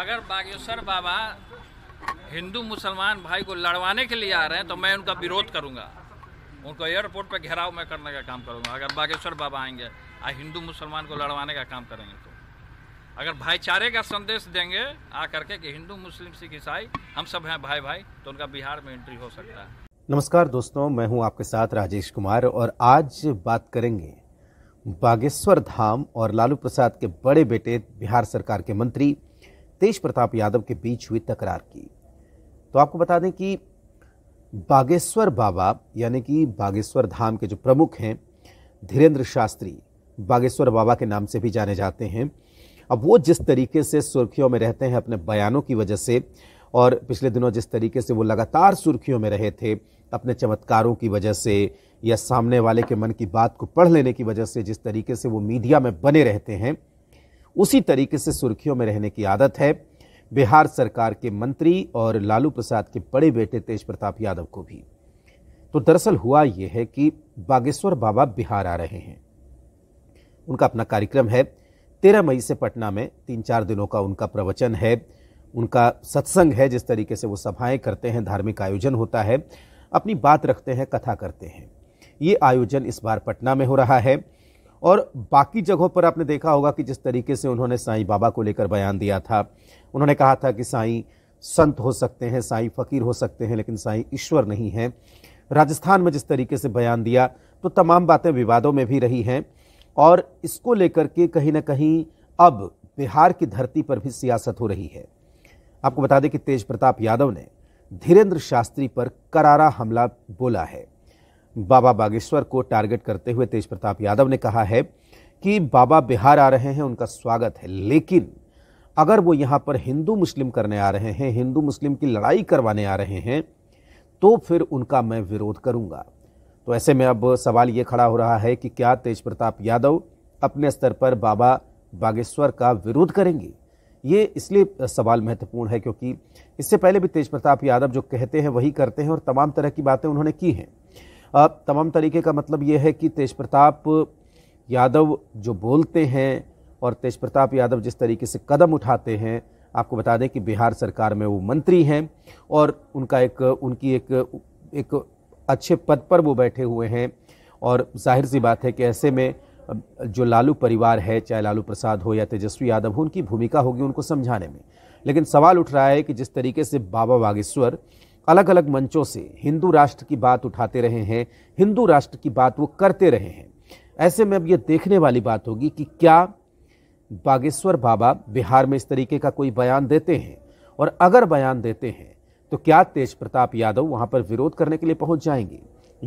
अगर बागेश्वर बाबा हिंदू मुसलमान भाई को लड़वाने के लिए आ रहे हैं तो मैं उनका विरोध करूंगा उनको एयरपोर्ट पर घेराव में करने का काम करूंगा अगर बागेश्वर बाबा आएंगे आ हिंदू मुसलमान को लड़वाने का काम करेंगे तो अगर भाईचारे का संदेश देंगे आ करके कि हिंदू मुस्लिम सिख ईसाई हम सब हैं भाई भाई तो उनका बिहार में एंट्री हो सकता है नमस्कार दोस्तों मैं हूं आपके साथ राजेश कुमार और आज बात करेंगे बागेश्वर धाम और लालू प्रसाद के बड़े बेटे बिहार सरकार के मंत्री तेज प्रताप यादव के बीच हुई तकरार की तो आपको बता दें कि बागेश्वर बाबा यानी कि बागेश्वर धाम के जो प्रमुख हैं धीरेन्द्र शास्त्री बागेश्वर बाबा के नाम से भी जाने जाते हैं अब वो जिस तरीके से सुर्खियों में रहते हैं अपने बयानों की वजह से और पिछले दिनों जिस तरीके से वो लगातार सुर्खियों में रहे थे अपने चमत्कारों की वजह से या सामने वाले के मन की बात को पढ़ लेने की वजह से जिस तरीके से वो मीडिया में बने रहते हैं उसी तरीके से सुर्खियों में रहने की आदत है बिहार सरकार के मंत्री और लालू प्रसाद के बड़े बेटे तेज प्रताप यादव को भी तो दरअसल हुआ यह है कि बागेश्वर बाबा बिहार आ रहे हैं उनका अपना कार्यक्रम है तेरह मई से पटना में तीन चार दिनों का उनका प्रवचन है उनका सत्संग है जिस तरीके से वो सभाएं करते हैं धार्मिक आयोजन होता है अपनी बात रखते हैं कथा करते हैं ये आयोजन इस बार पटना में हो रहा है और बाकी जगहों पर आपने देखा होगा कि जिस तरीके से उन्होंने साईं बाबा को लेकर बयान दिया था उन्होंने कहा था कि साईं संत हो सकते हैं साईं फ़कीर हो सकते हैं लेकिन साईं ईश्वर नहीं हैं राजस्थान में जिस तरीके से बयान दिया तो तमाम बातें विवादों में भी रही हैं और इसको लेकर के कहीं ना कहीं अब बिहार की धरती पर भी सियासत हो रही है आपको बता दें कि तेज प्रताप यादव ने धीरेन्द्र शास्त्री पर करारा हमला बोला है बाबा बागेश्वर को टारगेट करते हुए तेज प्रताप यादव ने कहा है कि बाबा बिहार आ रहे हैं उनका स्वागत है लेकिन अगर वो यहाँ पर हिंदू मुस्लिम करने आ रहे हैं हिंदू मुस्लिम की लड़ाई करवाने आ रहे हैं तो फिर उनका मैं विरोध करूँगा तो ऐसे में अब सवाल ये खड़ा हो रहा है कि क्या तेज प्रताप यादव अपने स्तर पर बाबा बागेश्वर का विरोध करेंगे ये इसलिए सवाल महत्वपूर्ण है क्योंकि इससे पहले भी तेज प्रताप यादव जो कहते हैं वही करते हैं और तमाम तरह की बातें उन्होंने की हैं अब तमाम तरीके का मतलब ये है कि तेज प्रताप यादव जो बोलते हैं और तेज प्रताप यादव जिस तरीके से कदम उठाते हैं आपको बता दें कि बिहार सरकार में वो मंत्री हैं और उनका एक उनकी एक एक अच्छे पद पर वो बैठे हुए हैं और जाहिर सी बात है कि ऐसे में जो लालू परिवार है चाहे लालू प्रसाद हो या तेजस्वी यादव हो उनकी भूमिका होगी उनको समझाने में लेकिन सवाल उठ रहा है कि जिस तरीके से बाबा बागेश्वर अलग अलग मंचों से हिंदू राष्ट्र की बात उठाते रहे हैं हिंदू राष्ट्र की बात वो करते रहे हैं ऐसे में अब ये देखने वाली बात होगी कि क्या बागेश्वर बाबा बिहार में इस तरीके का कोई बयान देते हैं और अगर बयान देते हैं तो क्या तेज प्रताप यादव वहाँ पर विरोध करने के लिए पहुँच जाएंगे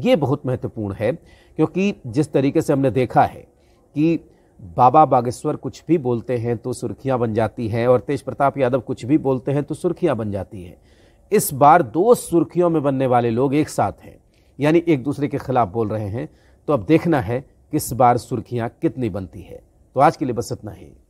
ये बहुत महत्वपूर्ण है क्योंकि जिस तरीके से हमने देखा है कि बाबा बागेश्वर कुछ भी बोलते हैं तो सुर्खियाँ बन जाती हैं और तेज प्रताप यादव कुछ भी बोलते हैं तो सुर्खियाँ बन जाती हैं इस बार दो सुर्खियों में बनने वाले लोग एक साथ हैं यानी एक दूसरे के खिलाफ बोल रहे हैं तो अब देखना है किस बार सुर्खियां कितनी बनती है तो आज के लिए बस इतना ही